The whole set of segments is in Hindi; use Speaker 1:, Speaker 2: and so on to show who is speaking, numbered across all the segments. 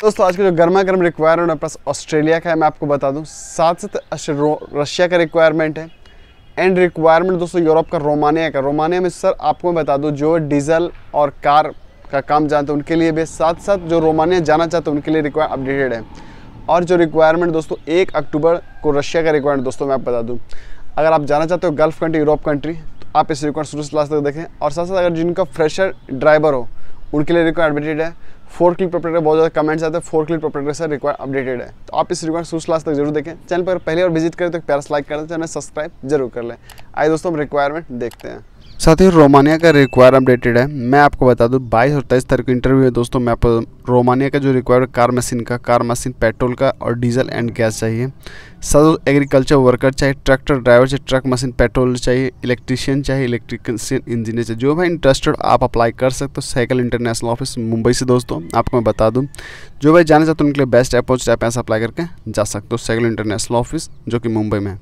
Speaker 1: दोस्तों आज का जो गर्मा गर्म रिक्वायरमेंट है प्लस ऑस्ट्रेलिया का है मैं आपको बता दूं साथ साथ रशिया का रिक्वायरमेंट है एंड रिक्वायरमेंट दोस्तों यूरोप का रोमानिया का रोमानिया में सर आपको मैं बता दूं जो डीजल और कार का काम जानते हैं उनके लिए भी साथ साथ जो रोमानिया जाना चाहते हैं उनके लिए रिक्वायर अपडेटेड है और जो रिक्वायरमेंट दोस्तों एक अक्टूबर को रशिया का रिक्वायरमेंट दोस्तों मैं आपको बता दूँ अगर आप जाना चाहते हो गल्फ कंट्री यूरोप कंट्री तो आप इस रिक्वायरमेंट शुरू से लास्ट तक देखें और साथ साथ अगर जिनका फ्रेशर ड्राइवर हो उनके लिए रिक्वायर अपडेटेड है फोर क्लिक प्रोपरेटर बहुत ज़्यादा कमेंट्स आते हैं फोर क्लिक प्रोपरेटर से रिक्वायर अपडेटेड है तो आप इस रिक्वायर सूच लास्ट तक जरूर देखें चैनल पर पहले और विजिट करें तो प्यार लाइक कर दें चैनल सब्सक्राइब जरूर कर लें आइए दोस्तों हम रिक्वायरमेंट देखते हैं साथ ही रोमानिया का रिक्वायर अपडेटेड है मैं आपको बता दूं 22 और 23 तारीख को इंटरव्यू है दोस्तों मैं आपको रोमानिया का जो रिक्वायर कार मशीन का कार मशीन पेट्रोल का और डीजल एंड गैस चाहिए सब एग्रीकल्चर वर्कर चाहे ट्रैक्टर ड्राइवर चाहे ट्रक मशीन पेट्रोल चाहिए इलेक्ट्रीशियन चाहिए इलेक्ट्रिकियन इंजीनियर चाहिए जो भाई इंटरेस्टेड आप अप्लाई कर सकते हो साइकिल इंटरनेशनल ऑफिस मुंबई से दोस्तों आपको मैं बता दूँ जो भाई जाना चाहते हो उनके लिए बेस्ट अप्रोच आप ऐसा अप्लाई करके जा सकते हो साइकिल इंटरनेशनल ऑफिस जो कि मुंबई में है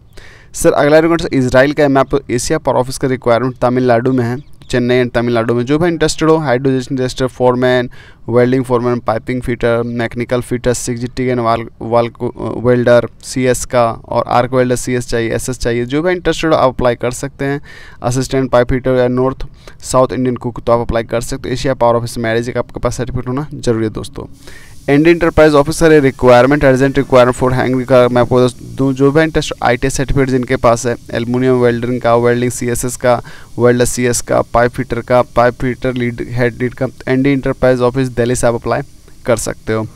Speaker 1: सर अगला सर इसराइल का मैं आपको एशिया पर ऑफिस का रिक्वायरमेंट तमिलनाडु में है चेन्नई एंड तमिलनाडु में जो भी इंटरेस्टेड हो hydrogen industrial foreman welding foreman piping fitter mechanical fitter six G T wall wall welder C S का और आर्क वेल्डर सी एस चाहिए एस एस चाहिए जो भी इंटरेस्टेड हो आप अप्लाई कर सकते हैं असिस्टेंट पाइप फिटर या नॉर्थ साउथ इंडियन कुक तो आप अप्लाई कर सकते हो एशिया पावर ऑफिस मैरिज का आपके पास सर्टिफिकेट होना जरूरी है दोस्तों एंड इंटरप्राइज ऑफिसर है requirement urgent requirement for hang का मैं आपको दूँ जो भी इंटरेस्ट आई टी सर्टिफिकेट जिनके पास है एलमिनियम वेल्डिंग का वेल्डिंग सी एस एस का वेल्डर सी एस का पाइप फिटर का pipe fitter lead head lead का एंड इंटरप्राइज ऑफिस दिल्ली से आप अप्लाई कर सकते हो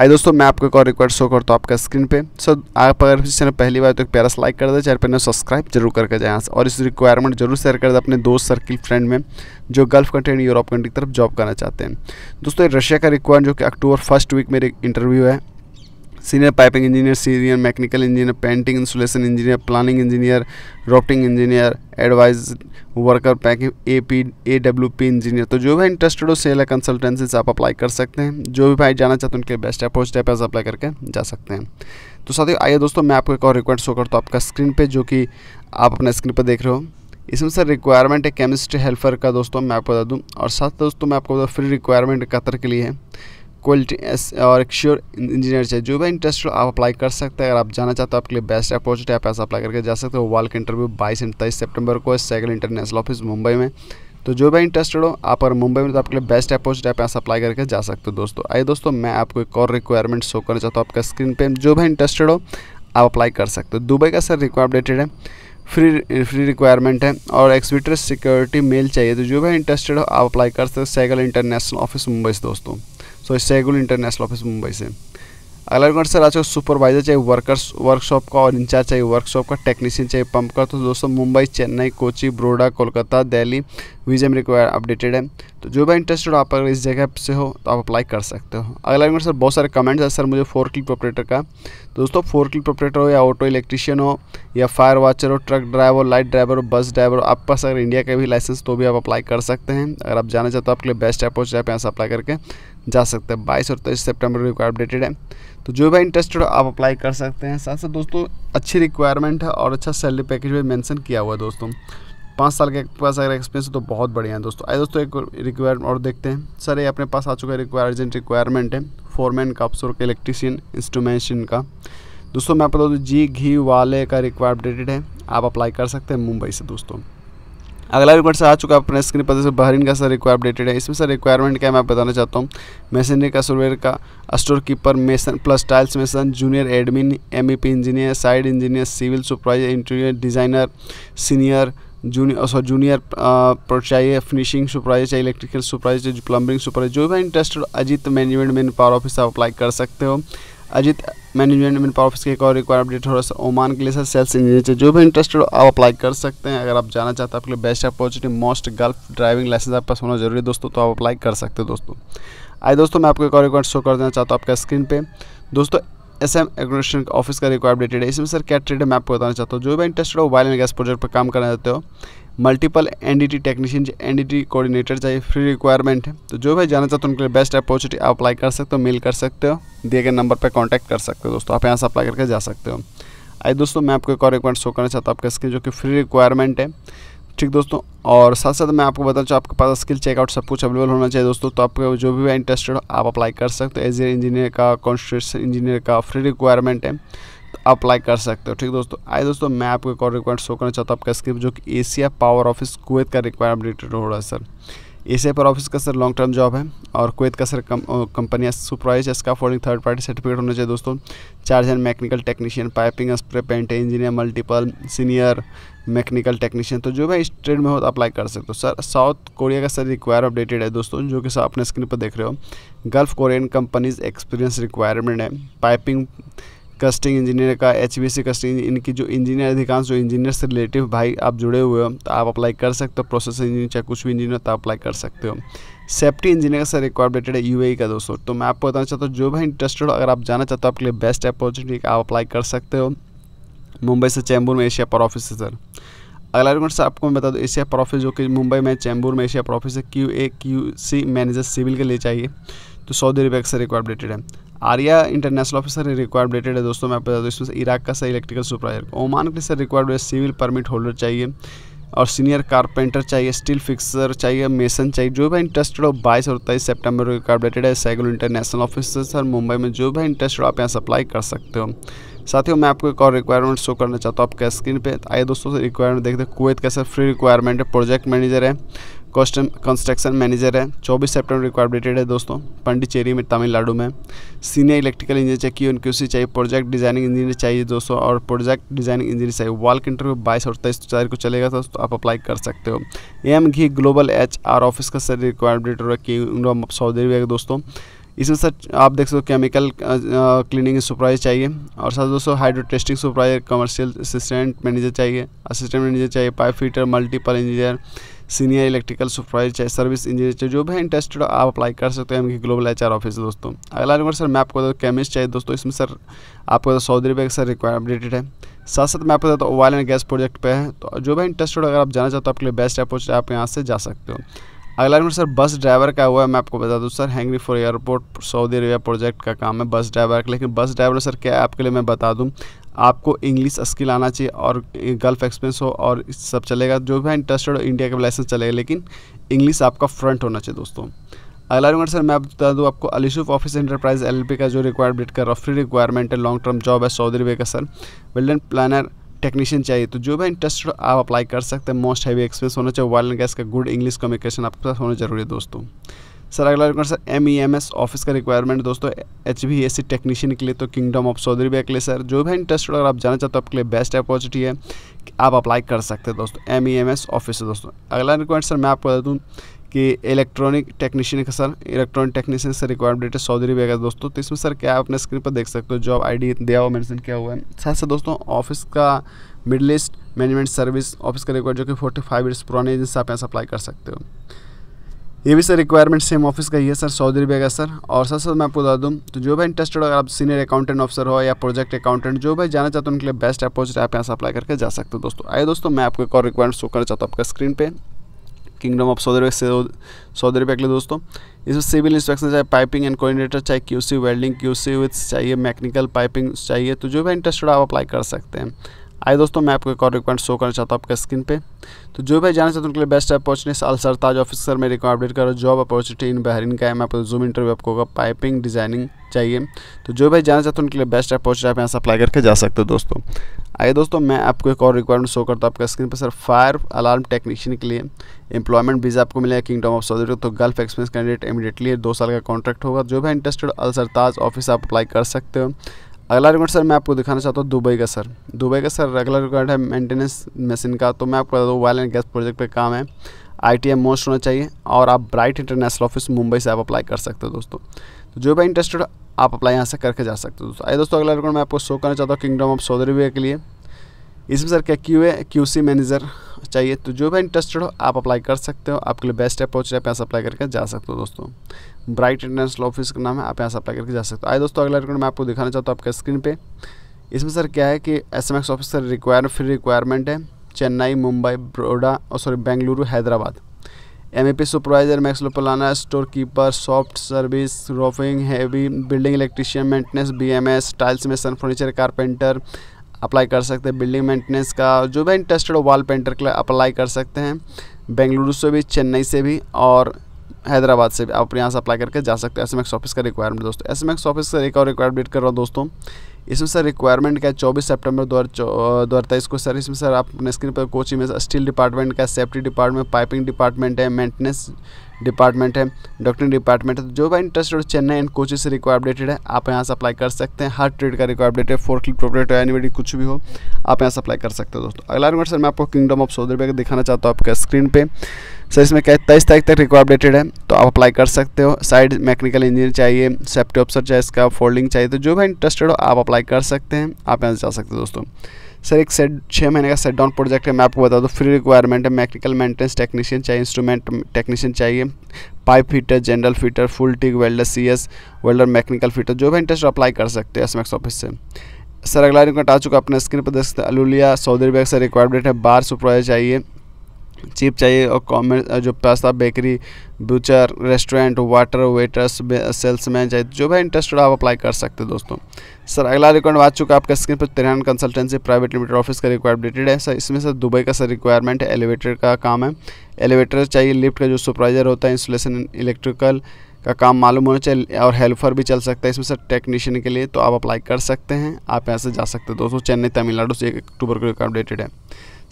Speaker 1: आई दोस्तों मैं आपको एक और रिक्वेस्ट शो करता हूँ आपका स्क्रीन पे सो आप अगर इस चैनल पहली बार तो एक प्यारा लाइक कर दे चैनल पर सब्सक्राइब जरूर करके जाए यहाँ और इस रिक्वायरमेंट जरूर शेयर कर दें अपने दोस्त सर्किल फ्रेंड में जो gulf country and Europe country की तरफ जॉब करना चाहते हैं दोस्तों रशिया का रिक्वायरमेंट जो कि अक्टूबर फर्स्ट वीक मेरी इंटरव्यू है senior piping engineer senior mechanical engineer painting insulation engineer planning engineer reporting engineer advise worker packing A P A W P engineer तो जो भी इंटरेस्टेड हो सेल कंसल्टेंसी से आप अप्लाई कर सकते हैं जो भी भाई जाना चाहते हैं उनके बेस्ट अप्रोच टाइप अप्लाई करके जा सकते हैं तो साथियों आइए दोस्तों मैं आपको एक और रिक्वेस्ट शो करता हूँ आपका स्क्रीन पर जो कि आप अपना स्क्रीन पर देख रहे हो इसमें सर रिक्वायरमेंट है केमिस्ट्री हेल्पर का दोस्तों मैं आपको बता दूँ और साथ दोस्तों मैं आपको बता फ्री रिक्वायरमेंट कतर के लिए है क्वालिटी और एक श्योर इंजीनियर चाहिए जो भी हो आप अप्लाई कर सकते हैं अगर आप जाना चाहते हो आपके लिए बेस्ट अपॉर्चुनिटी है आप ऐसा अप्लाई करके जा सकते हो वाल का इंटरव्यू बाईस एंड तेईस सेप्टेम्बर को है सेकंड इंटरनेशनल ऑफिस मुंबई में तो जो भी इंटरेस्टेड हो आप अगर मुंबई में तो आपके लिए बेस्ट अपॉर्चुनिटी आप ऐसा अप्लाई करके जा सकते हो दोस्तों आइए दोस्तों मैं आपको एक और रिक्वायरमेंट शो करना चाहता हूँ आपका स्क्रीन पर जो भी इंटरेस्टेड हो आप अप्लाई कर सकते हो दुबई का सर रिक्वायर अपडेटेड है फ्री फ्री रिक्वायरमेंट है और एक्सविटर सिक्योरिटी मेल चाहिए तो जो भी इंटरेस्टेड हो आप अप्लाई कर सकते हो सैगल इंटरनेशनल ऑफिस मुंबई से दोस्तों sorry Saigul international office Mumbai से अगला रिकॉर्ड सर आज सुपरवाइजर चाहिए वर्कर्स वर्कशॉप का और इंचार्ज चाहिए वर्कशॉप का टेक्नीशियन चाहिए पंप का तो दोस्तों मुंबई चेन्नई कोची बड़ोडा कोलकाता दिल्ली वीजे में रिक्वायर अपडेटेड है तो जो भी इंटरेस्टेड आप अगर इस जगह से हो तो आप अप्लाई कर सकते हो अगला रिकॉर्ड सर बहुत सारे कमेंट्स है सर मुझे फोर क्लिप ऑपरेटर का दोस्तों फोर्कलिफ्ट ऑपरेटर हो या ऑटो इलेक्ट्रिशियन हो या फायर वाचर हो ट्रक ड्राइवर हो लाइट ड्राइवर हो बस ड्राइवर हो आपके पास अगर इंडिया का भी लाइसेंस तो भी आप अप्लाई कर सकते हैं अगर आप जाना चाहते हो आपके लिए बेस्ट अप्रोच है आप यहाँ से अप्लाई करके जा सकते हैं बाईस और तेईस सेप्टेम्बर रिक्वायर अपडेटेड है तो जो भी इंटरेस्टेड हो आप अप्लाई कर सकते हैं साथ साथ दोस्तों अच्छी रिक्वायरमेंट है और अच्छा सैलरी पैकेज भी मैंसन किया हुआ है दोस्तों पाँच साल के पास अगर एक्सपीरियंस है तो बहुत बढ़िया है दोस्तों आए दोस्तों एक रिक्वायरमेंट और देखते हैं सर ये अपने पास आ चुका है रिक्वायर अर्जेंट रिक्वायरमेंट है फोरमैन का अपसोर इलेक्ट्रीशियन इंस्ट्रूमेंशन का दोस्तों मैं बता दूँ जी घी वाले का रिक्वायर अपडेटेड है आप अप्लाई कर सकते हैं मुंबई से दोस्तों अगला रिक्वायर सर आ चुका है अपने स्क्रीन पर जैसे बहरीन का सर रिक्वायर अपडेटेड है इसमें सर रिक्वायरमेंट क्या है मैं बताना चाहता हूँ मैसेनरी का सर्वेयर का store keeper mason plus tiles mason junior admin M engineer site engineer civil supervisor interior designer senior junior sorry junior चाहिए फिनिशिंग सुपरवाइजर चाहिए इलेक्ट्रिकल सुपरवाइजर चाहिए प्लम्बिंग सुपरवाइजर जो भी interested Ajit management manpower office आप अप्लाई कर सकते हो Ajit management manpower office के एक और रिक्वायर अपडेट हो रहा है ओमान के लिए सर सेल्स इंजीनियर चाहिए जो भी इंटरेस्टेड आप अप्लाई कर सकते हैं अगर आप जाना चाहते हैं आपके लिए best opportunity most gulf driving licence आपके पास होना जरूरी है दोस्तों तो आप अप्लाई कर सकते हो दोस्तों आई दोस्तों मैं आपको एक और रिक्वायर शो कर देना चाहता हूँ आपका स्क्रीन पर दोस्तों एस एम एग्रोनेशन ऑफिस का रिक्वायर्ड डेटेड है इसमें सर क्या ट्रेड है मैं आपको बताना चाहता हूँ जो भी इंटरेस्टेड हो वायल एंड गैस प्रोजेक्ट पर काम करना चाहते हो multiple NDT technician NDT coordinator चाहिए फ्री रिक्वायरमेंट है तो जो भी जाना चाहते हो उनके लिए बेस्ट अपॉर्चुनिटी आप अप्लाई कर सकते हो मेल कर सकते हो दिए गए नंबर पर कॉन्टैक्ट कर सकते हो दोस्तों आप यहाँ से अप्लाई करके जा सकते हो आई दोस्तों मैं आपको एक और रिक्वायरमेंट शो करना चाहता हूँ आपके स्क्रीन जो कि फ्री रिक्वायरमेंट है ठीक दोस्तों और साथ साथ मैं आपको बताऊँ आपके पास स्किल चेकआउट सब कुछ अवेलेबल होना चाहिए दोस्तों तो आपके जो भी इंटरेस्टेड हो आप अप्लाई कर सकते हो एज ए इंजीनियर का कॉन्स्ट्रक्शन इंजीनियर का फ्री रिक्वायरमेंट है तो अप्लाई कर सकते हो ठीक दोस्तों आइए दोस्तों मैं आपको एक और रिक्वायरमेंट शो करना चाहता हूँ आपका स्क्रिप्ट जो कि एशिया पावर ऑफिस कुवैत का रिक्वायरमेंट रिलेटेड हो रहा है सर एशिया पर ऑफिस का सर लॉन्ग टर्म जॉब है और कोत का सर कंपनियाँ सुपरवाइज इसका फोल्डिंग थर्ड पार्टी सर्टिफिकेट होना चाहिए दोस्तों चार जन mechanical technician piping spray paint engineer multiple senior mechanical technician तो जो भी इस ट्रेड में हो तो अप्लाई कर सकते हो सर साउथ कोरिया का सर रिक्वायर अपडेटेड है दोस्तों जो कि सर अपने स्क्रीन पर देख रहे हो gulf Korean companies experience requirement है पाइपिंग कस्टिंग इंजीनियर का एच कस्टिंग इनकी जो इंजीनियर अधिकांश जो इंजीनियर से रिलेटिव भाई आप जुड़े हुए हो तो आप अप्लाई कर सकते हो प्रोसेस इंजीनियर चाहे कुछ भी इंजीनियर तो आप अप्लाई कर सकते हो सेफ्टी इंजीनियर से रिक्वायरमेंटेड है यू e का दोस्तों तो मैं आपको बताना चाहता हूँ जो भी इंटरेस्टेड हो अगर आप जाना चाहते हो आपके लिए बेस्ट अपॉर्चुनिटी आप अप्लाई कर सकते हो मुंबई से चैम्बूर में एशिया पर ऑफिस है सर अगला रिकॉर्ड सर आपको मैं बता दूँ एशिया पर ऑफिस जो कि मुंबई में चैम्बूर में एशिया पर ऑफिस है Q A Q C manager civil के लिए चाहिए तो सौ रुपये अक्सर रिक्वायरमेंटेड है Arya international officer required dated है दोस्तों मैं आपको बता दूँ इसमें से इराक का सर इलेक्ट्रिकल सुपरवाइजर ओमान के sir required civil permit holder चाहिए और सीनियर कारपेंटर चाहिए स्टील फिक्सर चाहिए मेसन चाहिए जो भी इंटरेस्टेड हो बाईस और तेईस सेप्टेम्बर को डेटेड है Saigul international officer sir Mumbai में जो भी इंटरेस्टेड आप यहाँ सप्लाई कर सकते हो साथियों मैं आपको एक और रिक्वायरमेंट शो करना चाहता हूँ आपके स्क्रीन पे आइए दोस्तों रिक्वायरमेंट देखते हैं कुवैत का सर फ्री रिक्वायरमेंट है प्रोजेक्ट मैनेजर है कंस्ट्रक्शन मैनेजर है 24 सितंबर रिक्वायर्ड डेटेड है दोस्तों पंडिचेरी में तमिलनाडु में सीनियर इलेक्ट्रिकल इंजीनियर चाहिए उनकी उसी चाहिए प्रोजेक्ट डिजाइनिंग इंजीनियर चाहिए दोस्तों और प्रोजेक्ट डिजाइनिंग इंजीनियर चाहिए वॉल्क इंटरव्यू बाईस और तेईस तारीख को चलेगा दोस्तों आप अप्लाई कर सकते हो M G global H R office का sir required dated kingdom of Saudi Arabia दोस्तों इसमें सर आप देख सकते हो केमिकल क्लीनिंग सुपरवाइजर चाहिए और साथ दोस्तों hydro testing supervisor commercial assistant manager चाहिए असिस्टेंट मैनेजर चाहिए pipe fitter multiple engineer senior electrical supervisor चाहे सर्विस इंजीनियर चाहे जो भी इंटरेस्टेड आप अप्लाई कर सकते हैं ग्लोबल एच ऑफिस दोस्तों अगला नंबर सर मैं आपको बताऊँ केमिस्ट चाहिए दोस्तों इसमें सर आपको सऊदी का सर रिक्वायर अपडेटेड है साथ साथ मैं आपको बताता हूँ ऑयल एंड गैस प्रोजेक्ट पे है तो जो भी इंटरेस्टेड अगर आप जाना चाहते हो आपके लिए बेस्ट अप्रोच आप यहाँ से जा सकते हो अगला नंबर सर बस ड्राइवर का हुआ है मैं आपको बता दूँ sir Hungary for airport Saudi Arabia project का काम है बस ड्राइवर का लेकिन बस ड्राइवर सर क्या है आपके लिए मैं बता दूँ आपको इंग्लिश स्किल आना चाहिए और गल्फ एक्सपीरियंस हो और सब चलेगा जो भी इंटरेस्टेड हो इंडिया का लाइसेंस चलेगा लेकिन इंग्लिश आपका फ्रंट होना चाहिए दोस्तों अगला रिमार्ड सर मैं आप बता दूँ आपको अलीसुफ ऑफिस इंटरप्राइज एल का जो रिक्वायर ब्रेड का रफ्री रिक्वायरमेंट है लॉन्ग टर्म जॉब है सऊदी रुपये का सर बिल्डन प्लानर टेक्नीशियन चाहिए तो जो भी इंटरेस्टेड आप अप्लाई कर सकते हैं मोस्ट हैवी एक्सपीरियंस होना चाहिए वर्ल्ड गैस का गुड इंग्लिश कम्युनिकेशन आपके पास होना जरूरी है दोस्तों सर अगला require sir M E M S office का रिक्वायरमेंट दोस्तों H B S C technician के लिए तो किंगडम ऑफ सऊदी अरबिया के लिए सर जो भी इंटरेस्टेड अगर आप जाना चाहते हो आपके लिए बेस्ट अपॉर्चुनिटी है आप अप्लाई कर सकते हैं दोस्तों M E M S office से दोस्तों अगला रिक्वायरमेंट सर मैं आपको बता दूँ कि इलेक्ट्रॉनिक टेक्नीशियन का सर इलेक्ट्रॉनिक टेक्नीशियन से रिक्वायरमेंट है सऊदी अरबिया का दोस्तों तो इसमें सर क्या आप अपने स्क्रीन पर देख सकते हो जॉब आई डी दिया हुआ मेंशन किया हुआ है साथ साथ दोस्तों ऑफिस का middle east management service office का रिक्वायर जो कि फोर्टी फाइव ईयर्स पुराने जिससे आप यहाँ से अप्लाई कर सकते हो ये भी सर रिक्वायरमेंट सेम ऑफिस का ही है सर सऊदी रुपये का सर और सर सर मैं आपको बता दूँ तो जो भी इंटरेस्टेड अगर आप सीनियर अकाउंटेंट ऑफिसर हो या प्रोजेक्ट अकाउंटेंट जो भी जाना चाहते हो उनके लिए बेस्ट है आप यहाँ से अप्लाई करके जा सकते हो दोस्तों आइए दोस्तों मैं आपको एक और रिक्वायरमेंट शो करना चाहता हूँ आपका स्क्रीन पर किंगडम ऑफ सऊदी अरबिया से सऊदी अरबिया के लिए दोस्तों इसमें सिविल इंस्पेक्शन चाहे पाइपिंग एंड कोऑर्डिनेटर चाहे क्यूसी वेल्डिंग क्यूसी विथ चाहिए मैकेनिकल पाइपिंग चाहिए तो जो भी इंटरेस्टेड आप अप्लाई कर सकते हैं आई दोस्तों मैं आपको एक और रिक्वायरमेंट शो करना चाहता हूँ आपके स्क्रीन पे तो जो भाई जाना चाहते हैं उनके लिए बेस्ट अपॉर्चुनिटी अलसर ताज ऑफिसर मेरे को अपडेट करो जॉब अपॉर्चुनिटी इन बहरीन का है मैं आपको जूम इंटरव्यू आपको होगा पाइपिंग डिजाइनिंग चाहिए तो जो भाई जाना चाहते हैं उनके लिए बेस्ट अपॉर्चुनिटी आप यहाँ से अप्लाई करके जा सकते हो दोस्तों आइए दोस्तों मैं आपको एक और रिक्वायरमेंट शो करता हूँ आपका स्क्रीन पर सर फायर अलार्म टेक्नीशियन के लिए एम्प्लॉयमेंट वीज़ा आपको मिलेगा किंगडम ऑफ सऊदी तो गल्फ एक्सपीरियंस कैंडिडेट इमीडिएटली दो साल का कॉन्ट्रैक्ट होगा जो भी इंटरेस्टेड अलसरताज ऑफिस आप अप्लाई कर सकते हो अगला रिकॉर्ड सर मैं आपको दिखाना चाहता हूँ दुबई का सर दुबई का सर अगला रिकॉर्ड है मेंटेनेंस मशीन का तो मैं आपको बता दूँ वायल एंड गैस प्रोजेक्ट पे काम है आई मोस्ट होना चाहिए और आप ब्राइट इंटरनेशनल ऑफिस मुंबई से आप अप्लाई कर सकते हो दोस्तों तो जो भी इंटरेस्टेड आप अप्लाई यहाँ से करके जा सकते हो दोस्तों आइए दोस्तों अगला रिकॉर्ड मैं आपको शो करना चाहता हूँ किंगडम ऑफ सऊदी अरबिया के लिए इसमें सर क्या क्यू है क्यू सी मैनेजर चाहिए तो जो भी इंटरेस्टेड हो आप अप्लाई कर सकते हो आपके लिए बेस्ट अप्रोच है आप यहाँ से अप्लाई करके जा सकते हो दोस्तों ब्राइट इंटरनेशनल ऑफिस का नाम है आप यहाँ से अप्लाई करके जा सकते हो आए दोस्तों अगला रिकॉर्ड मैं आपको दिखाना चाहता हूँ आपके स्क्रीन पे इसमें सर क्या है कि S M X officer require free requirement है चेन्नई मुंबई बड़ोडा और sorry Bengaluru Hyderabad M A P supervisor max लोपलाना store keeper soft service roofing heavy building electrician maintenance B M S tiles mason furniture carpenter apply कर सकते हैं बिल्डिंग मेंटेनेंस का जो भी इंटरेस्टेड हो वॉल पेंटर के लिए अप्लाई कर सकते हैं बेंगलुरु से भी चेन्नई से भी और हैदराबाद से भी आप यहाँ से अप्लाई करके जा सकते हैं एस एम एक्स ऑफिस का रिक्वायरमेंट दोस्तों एस एम एक्स ऑफिस का एक और रिक्वायरमेंट कर रहा हूँ दोस्तों इसमें सर रिक्वायरमेंट क्या है चौबीस सितंबर दो हज़ार तेईस को सर इसमें सर आप अपने स्क्रीन पर कोचिंग में स्टील डिपार्टमेंट का सेफ्टी डिपार्टमेंट पाइपिंग डिपार्टमेंट है मेंटेनेंस डिपार्टमेंट है डॉक्टरिंग डिपार्टमेंट है तो जो भी इंटरेस्टेड चेन्नई एंड कोचे से रिक्वायरडेटेड है आप यहाँ से अप्लाई कर सकते हैं हर ट्रेड का रिक्वायर्ड डेट है फोर्कलिफ्ट एनी एनीबडी कुछ भी हो आप यहाँ से अप्लाई कर सकते हैं दोस्तों अगला नंबर सर मैं आपको किंगडम ऑफ सऊदी अरबिया दिखाना चाहता हूँ आपका स्क्रीन पर सर इसमें क्या तेईस तारीख तक रिक्वायर अपडेटेड है तो आप अप्लाई कर सकते हो साइड मैकेनिकल इंजीनियर चाहिए सेफ्टी ऑफिसर चाहिए इसका फोल्डिंग चाहिए तो जो भी इंटरेस्टेड हो आप अप्लाई कर सकते हैं आप यहाँ से जा सकते हो दोस्तों सर एक सेट छः महीने का सेट डाउन प्रोजेक्ट है मैं आपको बता दूँ फ्री रिक्वायरमेंट है मैकेनिकल मेंटेनेंस टेक्नीशियन चाहिए इंस्ट्रूमेंट टेक्नीशियन चाहिए pipe fitter general fitter full TIG welder C S welder mechanical fitter जो भी इंटरेस्ट अप्लाई कर सकते हैं एसमैक्स ऑफिस से सर अगला रिक्वेस्ट आ चुका अपने स्क्रीन पर देख सकते हैं अलूलिया सऊदी अरबिया सर रिक्वायरमेंट है बार सुपरवाइजर चाहिए चीप चाहिए और कॉमर्स जो pastry bakery butcher restaurant water waiters salesman चाहिए जो भी इंटरेस्टेड आप अप्लाई कर सकते हैं दोस्तों सर अगला रिक्वायरमेंट आ चुका है आपके स्क्रीन पर तिरान कंसल्टेंसी प्राइवेट लिमिटेड ऑफिस का रिक्वायर्ड है सर इसमें सर दुबई का सर रिक्वायरमेंट है एलिवेटर का काम है एलिवेटर चाहिए लिफ्ट का जो सुपरवाइजर होता है इंस्टॉलेशन इलेक्ट्रिकल का काम मालूम होना चाहिए और हेल्पर भी चल सकता है इसमें सर टेक्नीशियन के लिए तो आप अप्लाई कर सकते हैं आप यहाँ से जा सकते हैं दोस्तों चेन्नई तमिलनाडु से एक अक्टूबर को रिक्वायर है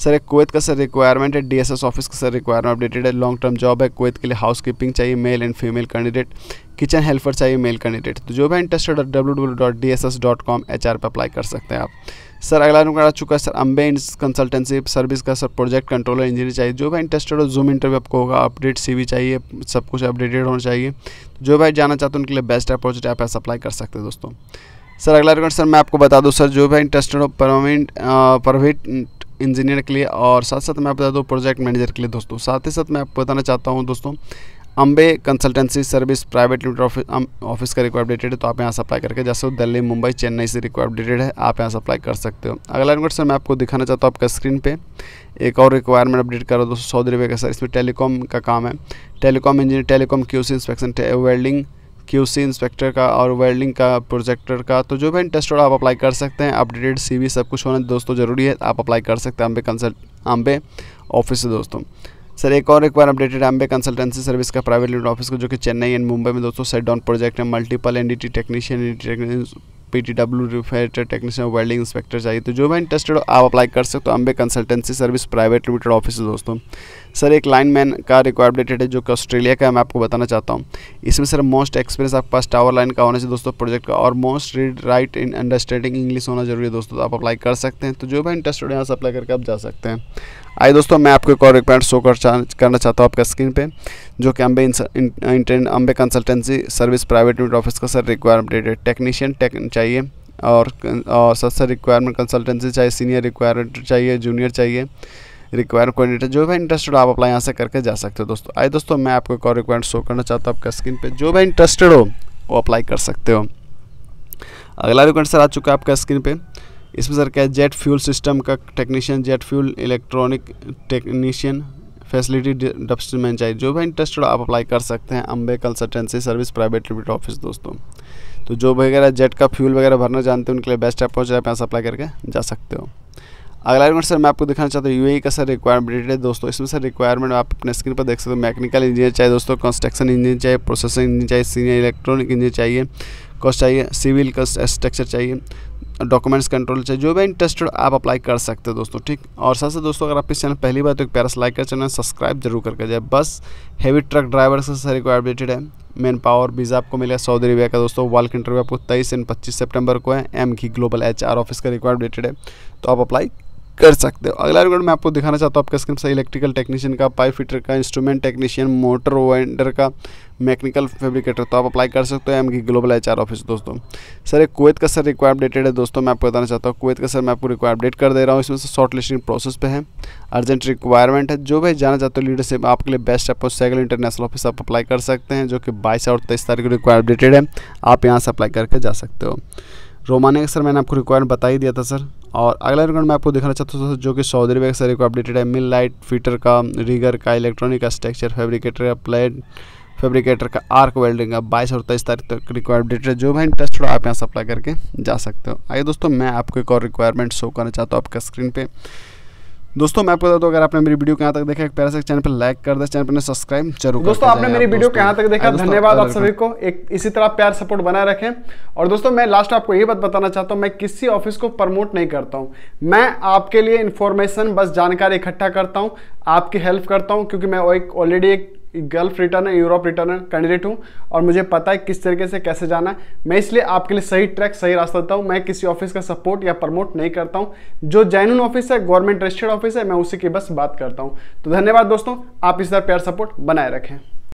Speaker 1: सर एक कुवैत का सर रिक्वायरमेंट है डीएसएस ऑफिस का सर रिक्वायरमेंट अपडेटेड है लॉन्ग टर्म जॉब है कुवैत के लिए हाउस कीपिंग चाहिए male and female candidate kitchen helper चाहिए मेल कैंडिडेट तो जो भी interested W W dot D S S dot com H R पर अप्लाई कर सकते हैं आप सर अगला नंबर आ चुका है सर अम्बे कंसल्टेंसी सर्विस का सर प्रोजेक्ट कंट्रोलर इंजीनियर चाहिए जो भी इंटरेस्टेड हो जूम इंटरव्यू आपको होगा अपडेट सी चाहिए सब कुछ अपडेटेड होना चाहिए तो जो भाई जाना चाहते हैं उनके लिए बेस्ट अपॉर्चुनिटी आप ऐसा अप्लाई कर सकते हैं दोस्तों सर अगला रिकॉर्ड सर मैं आपको बता दूँ सर जो भी इंटरेस्टेड हो परमानेंट परवेट इंजीनियर के लिए और साथ साथ मैं बता दूँ प्रोजेक्ट मैनेजर के लिए दोस्तों साथ ही साथ मैं आपको बताना चाहता हूँ दोस्तों Ambe consultancy service private limited office का रिक्वायर डेटेड है तो आप यहाँ से अप्लाई करके जैसे दिल्ली मुंबई चेन्नई से रिक्वायर डेटेड है आप यहाँ से अप्लाई कर सकते हो अगला नंबर सर मैं आपको दिखाना चाहता हूँ आपका स्क्रीन पे एक और रिक्वायरमेंट अपडेट करो दोस्तों सऊदी अरबिया का सर इसमें टेलीकॉम का काम है telecom engineer telecom QC inspection welding QC inspector का और वेल्डिंग का प्रोजेक्टर का तो जो भी इंटरेस्ट हो आप अप्लाई कर सकते हैं अपडेटेड सीवी सब कुछ होना दोस्तों ज़रूरी है आप अप्लाई कर सकते हैं अम्बे कंसल्ट अम्बे ऑफिस से दोस्तों सर एक और एक बार अपडेटेड अम्बे कंसल्टेंसी सर्विस का प्राइवेट लिमिटेड ऑफिस को जो कि चेन्नई एंड मुंबई में दोस्तों सेट डाउन प्रोजेक्ट है multiple NDT technician NDT P T W refitter technician welding inspector चाहिए तो जो भी इंटरेस्टेड हो आप अप्लाई कर सकते हो Ambe consultancy service private limited office दोस्तों सर एक लाइन मैन का रिक्वायर्ड डेटेड है जो कि ऑस्ट्रेलिया का मैं आपको बताना चाहता हूँ इसमें सर मोस्ट एक्सपीरियंस आपके पास टावर लाइन का होना चाहिए दोस्तों प्रोजेक्ट का और most read write in understanding English होना जरूरी है दोस्तों तो आप अप्लाई कर सकते हैं तो जो भी इंटरेस्टेड यहाँ से अप्लाई करके आप जा सकते हैं आइए दोस्तों मैं आपको एक और रिक्वायरमेंट शो कर करना चाहता हूँ आपका स्क्रीन पर जो कि अम्बे इंटरन Ambe consultancy service private limited office का सर रिक्वायर है टेक्नीशियन टेक चाहिए और, और सर सर रिक्वायरमेंट कंसल्टेंसी चाहिए सीनियर रिक्वायरमेंट चाहिए जूनियर चाहिए रिक्वायर कोऑर्डिनेटर जो भी इंटरेस्टेड आप अप्लाई यहाँ से करके जा सकते हो दोस्तों आए दोस्तों मैं आपको एक और रिक्वायरमेंट शो करना चाहता हूँ आपका स्क्रीन पर जो भी इंटरेस्टेड हो वो अप्लाई कर सकते हो अगला रिक्वायरमेंट सर आ चुका है आपका स्क्रीन पे इसमें सर क्या है जेट फ्यूल सिस्टम का technician jet fuel electronic technician facility dustman चाहिए जो भी इंटरेस्टेड आप अप्लाई कर सकते हैं Ambe consultancy service private limited office दोस्तों तो जो वगैरह जेट का फ्यूल वगैरह भरना जानते हैं उनके लिए बेस्ट अप्रोच आप यहाँ से अप्लाई करके जा सकते हो अगला रिक्वायरमेंट सर मैं आपको दिखाना चाहता हूँ यूएई e का सर रिक्वायरमेंट है दोस्तों इसमें सर रिक्वायरमेंट आप अपने स्क्रीन पर देख सकते हो मैकेनिकल इंजीनियर चाहिए दोस्तों कंस्ट्रक्शन इंजीनियर चाहिए प्रोसेसिंग इंजीनियर चाहिए सीनियर इलेक्ट्रॉनिक इंजीनियर चाहिए कॉस्ट चाहिए सिविल का स्ट्रक्चर चाहिए डॉक्यूमेंट्स कंट्रोल चाहिए जो भी इंटरेस्टेड आप अप्लाई कर सकते हो दोस्तों ठीक और साथ साथ दोस्तों अगर आप इस चैनल पहली बार तो एक पैरस लाइक कर चैनल सब्सक्राइब जरूर करके जाए बस हैवी ट्रक ड्राइवर से सर रिक्वायरमेंटेड है मैन पावर वीज़ा आपको मिलेगा सऊदी अरबिया का दोस्तों वर्ल्ड इंटरव्यू आपको तेईस एंड पच्चीस सितंबर को है एम की ग्लोबल एच आर ऑफिस का रिक्वायरमेंटेड है तो आप अप्लाई कर सकते हो अगला रिकॉर्ड मैं आपको दिखाना चाहता हूँ आपके स्क्रीन से इलेक्ट्रिकल टेक्नीशियन का पाइप फिटर का इंस्ट्रूमेंट टेक्नीशियन मोटर वेंडर का मैकेनिकल फेब्रिकेटर तो आप अप्लाई कर सकते हो एम की ग्लोबल एच ऑफिस दोस्तों सर एक कुवैत का सर रिक्वायर अपडेटेड है दोस्तों मैं आपको बताना चाहता हूँ कुवैत का सर मैं आपको रिक्वायर अपडेट कर दे रहा हूँ इसमें से शॉर्ट लिस्टिंग प्रोसेस पे है अर्जेंट रिक्वायरमेंट है जो भी जाना चाहते हो लीडरशिप आपके लिए बेस्ट आपको सैगल इंटरनेशनल ऑफिस आप अप्लाई कर सकते हैं जो कि बाईस और तेईस तारीख को रिक्वायर अपडेटेड है आप यहाँ से अप्लाई करके जा सकते हो रोमानिया का सर मैंने आपको रिक्वायरमेंट बता ही दिया था सर और अगला रिकॉर्ड मैं आपको दिखाना चाहता हूँ जो कि सऊदी अरबिया का सर एक अपडेटेड है मिल लाइट फीटर का रिगर का इलेक्ट्रॉनिक का स्ट्रक्चर फेब्रिकेटर का प्लेट फेब्रिकेटर का आर्क वेल्डिंग का बाईस और तेईस तारीख तक रिक्वायर्ड डेट है जो भी इंटरेस्ट हो आप यहाँ सप्लाई करके जा सकते हो आइए दोस्तों मैं आपको एक और रिक्वायरमेंट शो करना चाहता हूँ आपका स्क्रीन पर दोस्तों मैं आपको बता दूं अगर आपने मेरी वीडियो कहाँ तक देखा एक पैरासेक चैनल पर लाइक कर दे चैनल पर सब्सक्राइब जरूर दोस्तों आपने मेरी वीडियो कहाँ तक देखा धन्यवाद आप सभी को एक इसी तरह प्यार सपोर्ट बनाए रखें और दोस्तों मैं लास्ट आपको ये बात बताना चाहता हूँ मैं किसी ऑफिस को प्रमोट नहीं करता हूँ मैं आपके लिए इन्फॉर्मेशन बस जानकारी इकट्ठा करता हूँ आपकी हेल्प करता हूँ क्योंकि मैं एक ऑलरेडी एक गल्फ रिटर्न है यूरोप रिटर्न कैंडिडेट हूँ और मुझे पता है किस तरीके से कैसे जाना है मैं इसलिए आपके लिए सही ट्रैक सही रास्ता देता हूँ मैं किसी ऑफिस का सपोर्ट या प्रमोट नहीं करता हूँ जो जैन ऑफिस है गवर्नमेंट रजिस्टर्ड ऑफिस है मैं उसी की बस बात करता हूँ तो धन्यवाद दोस्तों आप इस तरह प्यार सपोर्ट बनाए रखें